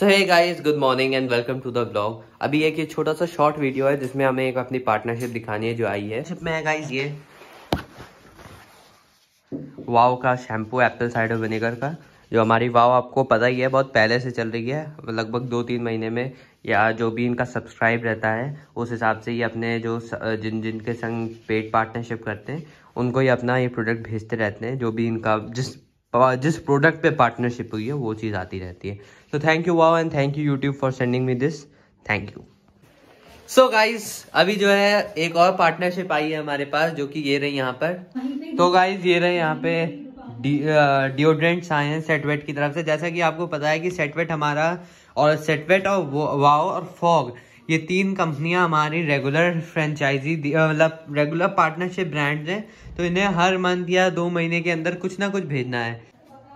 सो है guys good morning and welcome to the blog अभी एक ये छोटा सा शॉर्ट वीडियो है जिसमें हमें एक अपनी पार्टनरशिप दिखानी है जो आई है मैं गाइस ये वाओ का शैम्पू एप्पल साइडर विनेगर का जो हमारी वाओ आपको पता ही है बहुत पहले से चल रही है लगभग दो तीन महीने में या जो भी इनका सब्सक्राइब रहता है उस हिसाब से ये अपने जो जिन जिनके संग पेड पार्टनरशिप करते हैं उनको ये अपना ये प्रोडक्ट भेजते रहते हैं जो भी इनका जिस जिस प्रोडक्ट पे पार्टनरशिप हुई है वो चीज़ आती रहती है तो thank you wow and thank you YouTube for sending me this thank you so guys अभी जो है एक और पार्टनरशिप आई है हमारे पास जो कि ये रही यहाँ पर तो गाइज ये रहे यहाँ पे डिओड्रेंट हैं सेटवेट की तरफ से जैसा कि आपको पता है कि सेटवेट हमारा और सेटवेट और वाओ और फॉग ये तीन कंपनियां हमारी रेगुलर फ्रेंचाइजी मतलब रेगुलर पार्टनरशिप ब्रांड्स हैं तो इन्हें हर मंथ या दो महीने के अंदर कुछ ना कुछ भेजना है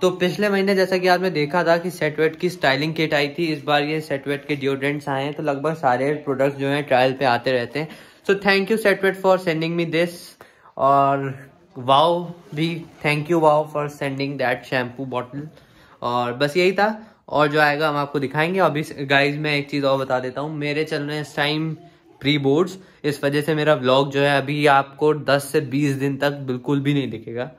तो पिछले महीने जैसा कि आपने देखा था कि सेटवेट की स्टाइलिंग किट आई थी इस बार ये सेटवेट के डिओड्रेंट्स आए हैं तो लगभग सारे प्रोडक्ट्स जो हैं ट्रायल पे आते रहते हैं so thank you Setwet for sending me this और वाओ भी thank you wow for sending that shampoo bottle और बस यही था और जो आएगा हम आपको दिखाएंगे और भी गाइज मैं एक चीज़ और बता देता हूँ मेरे चल रहे हैं इस टाइम प्री बोर्ड्स इस वजह से मेरा ब्लॉग जो है अभी आपको 10 से 20 दिन तक बिल्कुल भी नहीं दिखेगा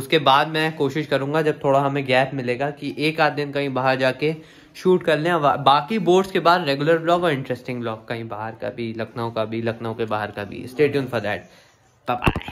उसके बाद मैं कोशिश करूंगा जब थोड़ा हमें गैप मिलेगा कि एक आध दिन कहीं बाहर जाके शूट कर लें बाकी बोर्ड्स के बाद रेगुलर ब्लॉग और इंटरेस्टिंग ब्लॉग कहीं बाहर का भी लखनऊ का भी लखनऊ के बाहर का भी स्टेट फॉर दैट बाय